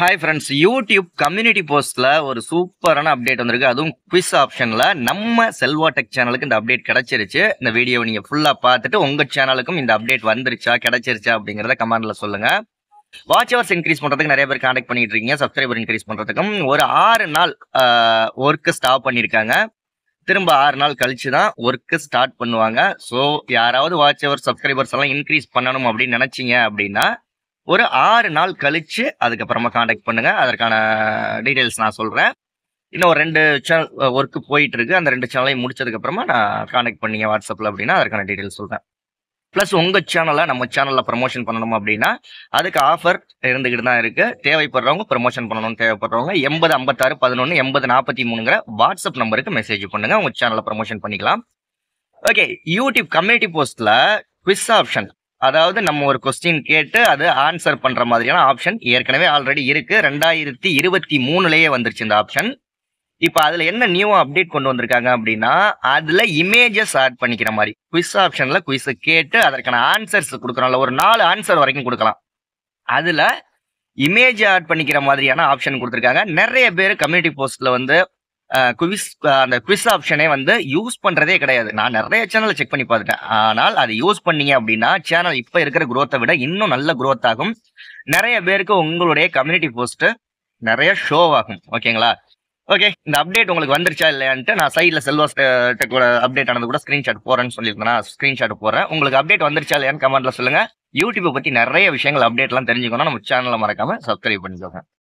hi friends YouTube community போஸ்ட்டில் ஒரு சூப்பரான அப்டேட் வந்திருக்கு அதுவும் குவிஸ் ஆப்ஷனில் நம்ம செல்வா டெக் சேனலுக்கு இந்த அப்டேட் கிடச்சிருச்சு இந்த வீடியோவை நீங்கள் ஃபுல்லாக பார்த்துட்டு உங்கள் சேனலுக்கும் இந்த அப்டேட் வந்துருச்சா கிடச்சிருச்சா அப்படிங்கிறத கமெண்டில் சொல்லுங்கள் வாட்ச் இன்க்ரீஸ் பண்ணுறதுக்கு நிறைய பேர் காண்டக்ட் பண்ணிட்டு இருக்கீங்க சப்ஸ்கிரைபர் இன்க்ரீஸ் பண்ணுறதுக்கும் ஒரு ஆறு நாள் ஒர்க்கு ஸ்டாப் பண்ணியிருக்காங்க திரும்ப ஆறு நாள் கழிச்சு தான் ஒர்க்கு ஸ்டார்ட் பண்ணுவாங்க ஸோ யாராவது வாட்ச் ஹவர் சப்ஸ்கிரைபர்ஸ் எல்லாம் இன்க்ரீஸ் பண்ணணும் அப்படின்னு நினச்சிங்க அப்படின்னா ஒரு ஆறு நாள் கழித்து அதுக்கப்புறமா காண்டாக்ட் பண்ணுங்கள் அதற்கான டீட்டெயில்ஸ் நான் சொல்கிறேன் இன்னும் ஒரு ரெண்டு சேனல் ஒர்க்கு போயிட்டுருக்கு அந்த ரெண்டு சேனலையும் முடிச்சதுக்கப்புறமா நான் காண்டாக்ட் பண்ணிங்க வாட்ஸ்அப்பில் அப்படின்னா அதற்கான டீட்டெயில்ஸ் சொல்கிறேன் ப்ளஸ் உங்கள் சேனலை நம்ம சேனலில் ப்ரமோஷன் பண்ணணும் அப்படின்னா அதுக்கு ஆஃபர் இருந்துக்கிட்டு தான் இருக்குது தேவைப்படுறவங்க ப்ரமோஷன் பண்ணணும்னு தேவைப்படுறவங்க எண்பது ஐம்பத்தாறு பதினொன்று எண்பது நாற்பத்தி மூணுங்கிற வாட்ஸ்அப் நம்பருக்கு மெசேஜ் பண்ணுங்கள் உங்கள் சேனலை ப்ரமோஷன் பண்ணிக்கலாம் ஓகே யூடியூப் கம்யூனிட்டி போஸ்ட்டில் குவிஸ் ஆப்ஷன் அதாவது நம்ம ஒரு கொஸ்டின் கேட்டு அது ஆன்சர் பண்ணுற மாதிரியான ஆப்ஷன் ஏற்கனவே ஆல்ரெடி இருக்குது ரெண்டாயிரத்தி இருபத்தி மூணுலேயே வந்துருச்சு இந்த ஆப்ஷன் இப்போ அதில் என்ன நியூவாக அப்டேட் கொண்டு வந்திருக்காங்க அப்படின்னா அதில் இமேஜஸ் ஆட் பண்ணிக்கிற மாதிரி குவிஸ் ஆப்ஷனில் குவிஸை கேட்டு அதற்கான ஆன்சர்ஸ் கொடுக்குறோம்ல ஒரு நாலு ஆன்சர் வரைக்கும் கொடுக்கலாம் அதில் இமேஜ் ஆட் பண்ணிக்கிற மாதிரியான ஆப்ஷன் கொடுத்துருக்காங்க நிறைய பேர் கம்யூனிட்டி போஸ்ட்டில் வந்து குவிஸ் அந்த குவிஸ் ஆப்ஷனே வந்து யூஸ் பண்ணுறதே கிடையாது நான் நிறைய சேனலை செக் பண்ணி பார்த்துட்டேன் ஆனால் அதை யூஸ் பண்ணீங்க அப்படின்னா சேனல் இப்போ இருக்கிற குரோத்தை விட இன்னும் நல்ல குரோத் ஆகும் நிறைய பேருக்கு உங்களுடைய கம்யூனிட்டி போஸ்ட்டு நிறைய ஷோ ஆகும் ஓகேங்களா ஓகே இந்த அப்டேட் உங்களுக்கு வந்துருச்சா இல்லையான்ட்டு நான் சைடில் செல்வா அப்டேட் ஆனது கூட ஸ்க்ரீன்ஷாட் போகிறேன்னு சொல்லியிருந்தேன் நான் ஸ்க்ரீன்ஷாட் போகிறேன் உங்களுக்கு அப்டேட் வந்துருச்சா இல்லையான்னு கமெண்ட்டில் சொல்லுங்கள் யூடியூப்பை பற்றி நிறைய விஷயங்கள் அப்டேட்லாம் தெரிஞ்சுக்கணும் நம்ம சேனலில் மறக்காமல் சப்ஸ்கிரைப் பண்ணிக்கோங்க